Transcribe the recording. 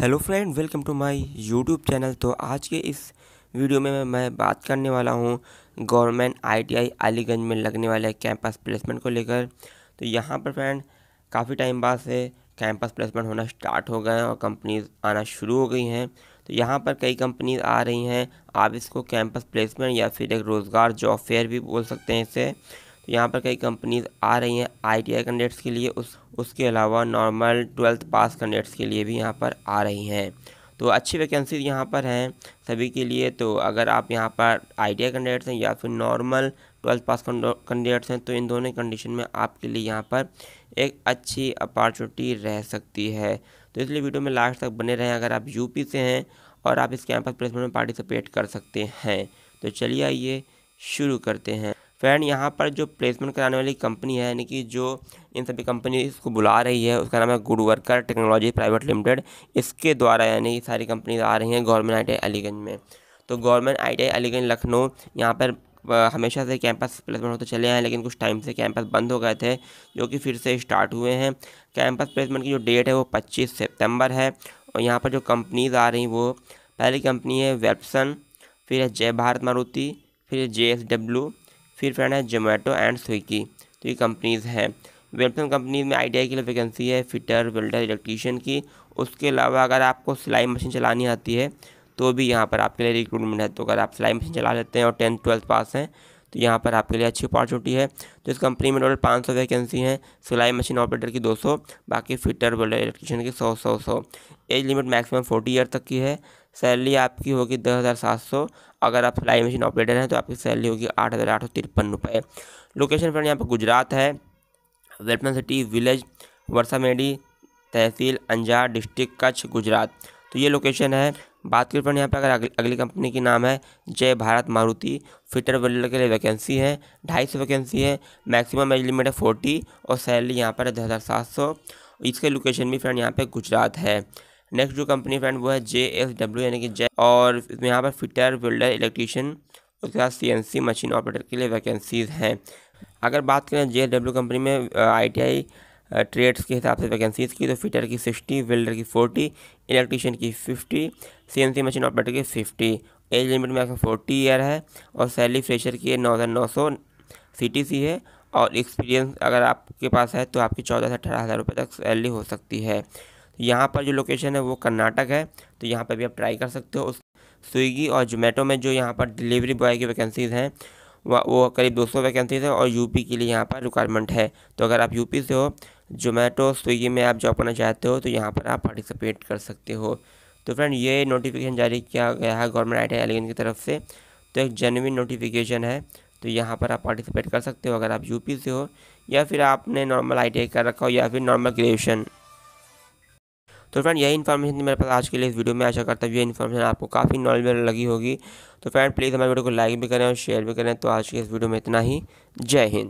hello friend welcome to my YouTube channel तो आज के इस वीडियो में मैं बात करने वाला हूं गवर्नमेंट आईटीआई अलीगंज में लगने वाले कैंपस प्लेसमेंट को लेकर तो यहां पर फ्रेंड काफ़ी टाइम बाद से कैंपस प्लेसमेंट होना स्टार्ट हो गए हैं और कंपनीज आना शुरू हो गई हैं तो यहाँ पर कई कंपनीज आ रही हैं आप इसको कैंपस प्लेसमेंट या फिर एक रोज़गार जॉब फेयर भी बोल सकते हैं इसे यहाँ पर कई कंपनीज आ रही हैं आई टी कैंडिडेट्स के लिए उस उसके अलावा नॉर्मल ट्वेल्थ पास कैंडिडेट्स के लिए भी यहाँ पर आ रही हैं तो अच्छी वैकेंसी यहाँ पर हैं सभी के लिए तो अगर आप यहाँ पर आई टी कैंडिडेट्स हैं या फिर नॉर्मल ट्वेल्थ पास कैंडिडेट्स हैं तो इन दोनों कंडीशन में आपके लिए यहाँ पर एक अच्छी अपॉर्चुनिटी रह सकती है तो इसलिए वीडियो में लास्ट तक बने रहें अगर आप यूपी से हैं और आप इस कैंपस प्लेसमेंट में पार्टिसिपेट कर सकते हैं तो चलिए आइए शुरू करते हैं फ्रेंड यहाँ पर जो प्लेसमेंट कराने वाली कंपनी है यानी कि जो इन सभी कंपनी इसको बुला रही है उसका नाम है good worker technology private limited इसके द्वारा यानी कि सारी कंपनीज आ रही हैं गवर्नमेंट आई टी अलीगंज में तो गवर्नमेंट आई अलीगंज लखनऊ यहाँ पर हमेशा से कैंपस प्लेसमेंट होते चले हैं लेकिन कुछ टाइम से कैंपस बंद हो गए थे जो कि फिर से स्टार्ट हुए हैं कैंपस प्लेसमेंट की जो डेट है वो पच्चीस सेप्टेम्बर है और यहाँ पर जो कंपनीज आ रही वो पहली कंपनी है वेप्सन फिर है जय भारत मारुति फिर जे एस डब्ल्यू फिर फ्रेंड है जोमेटो एंड स्विगी तो ये कंपनीज़ हैं वेलफेम कंपनीज में आई के लिए वैकेंसी है फिटर वेल्डर इलेक्ट्रीशियन की उसके अलावा अगर आपको सिलाई मशीन चलानी आती है तो भी यहाँ पर आपके लिए रिक्रूटमेंट है तो अगर आप सिलाई मशीन चला लेते हैं और टेंथ ट्वेल्थ पास हैं तो यहाँ पर आपके लिए अच्छी अपॉर्चुनिटी है तो इस कंपनी में टोटल पाँच सौ वैकेंसी हैं सिलाई मशीन ऑपरेटर की दो सौ बाकी फिटर वेल्डर इलेक्ट्रीशियन की सौ सौ सौ age limit maximum forty year तक की है सैलरी आपकी होगी दस हज़ार सात सौ अगर आप सिलाई मशीन ऑपरेटर हैं तो आपकी सैलरी होगी आठ हज़ार आठ सौ तिरपन रुपये लोकेशन फ्रेंड यहाँ पर गुजरात है वेल्टन सिटी विलेज वर्षामेडी तहसील अंजार डिस्ट्रिक्ट कच्छ गुजरात तो ये लोकेशन है बात करें फ्रेंड यहाँ पर अगर अगली, अगली कंपनी की नाम है जय भारत मारुति फिटर वेल्डर के लिए वैकेंसी है ढाई सौ वैकेंसी है मैक्सिमम एज लिमिट है फोर्टी और सैलरी यहाँ पर है दस हज़ार सात सौ इसके लोकेशन भी फ्रेंड यहाँ पर गुजरात है नेक्स्ट जो कंपनी फ्रेंड वो है जे एस डब्ल्यू यानी कि जय और इसमें यहाँ पर फिटर बिल्डर इलेक्ट्रीशियन उसके बाद C N C machine operator के लिए वैकेंसीज़ हैं अगर बात करें जे डब्ल्यू कंपनी में आई टी आई ट्रेड्स के हिसाब से वैकेंसीज़ की तो फिटर की सिक्सटी बिल्डर की फोर्टी इलेक्ट्रीशियन की fifty C N C machine operator की फिफ्टी एज लिमिट आपका फोर्टी ईयर है और सैलरी फ्रेशर की नौ हज़ार नौ सौ सी टी सी है और एक्सपीरियंस अगर आपके पास है तो आपकी चौदह से अठारह हज़ार रुपये तक सैलरी हो सकती है यहाँ पर जो लोकेशन है वो कर्नाटक है तो यहाँ पर भी आप ट्राई कर सकते हो उस स्विगी और जोमेटो में जो यहाँ पर डिलीवरी बॉय की वैकेंसीज़ हैं वह वो करीब 200 वैकेंसीज हैं और यूपी के लिए यहाँ पर रिक्वायरमेंट है तो अगर आप यूपी से हो जोमेटो स्विगी में आप जॉब करना चाहते हो तो यहाँ पर आप पार्टिसिपेट कर सकते हो तो फ्रेंड ये नोटिफिकेशन जारी किया गया है गवर्नमेंट आई टी की तरफ से तो एक जेनविन नोटिफिकेशन है तो यहाँ पर आप पार्टिसिपेट कर सकते हो अगर आप यूपी से हो या फिर आपने नॉर्मल आई कर रखा हो या फिर नॉर्मल ग्रेजुएशन तो फ्रेंड यही इन्फॉर्मेशन थी मेरे पास आज के लिए इस वीडियो में आशा करता हूँ ये इन्फॉर्मेशन आपको काफ़ी नॉलेज लगी होगी तो फ्रेंड प्लीज़ हमारे वीडियो को लाइक भी करें और शेयर भी करें तो आज के इस वीडियो में इतना ही जय हिंद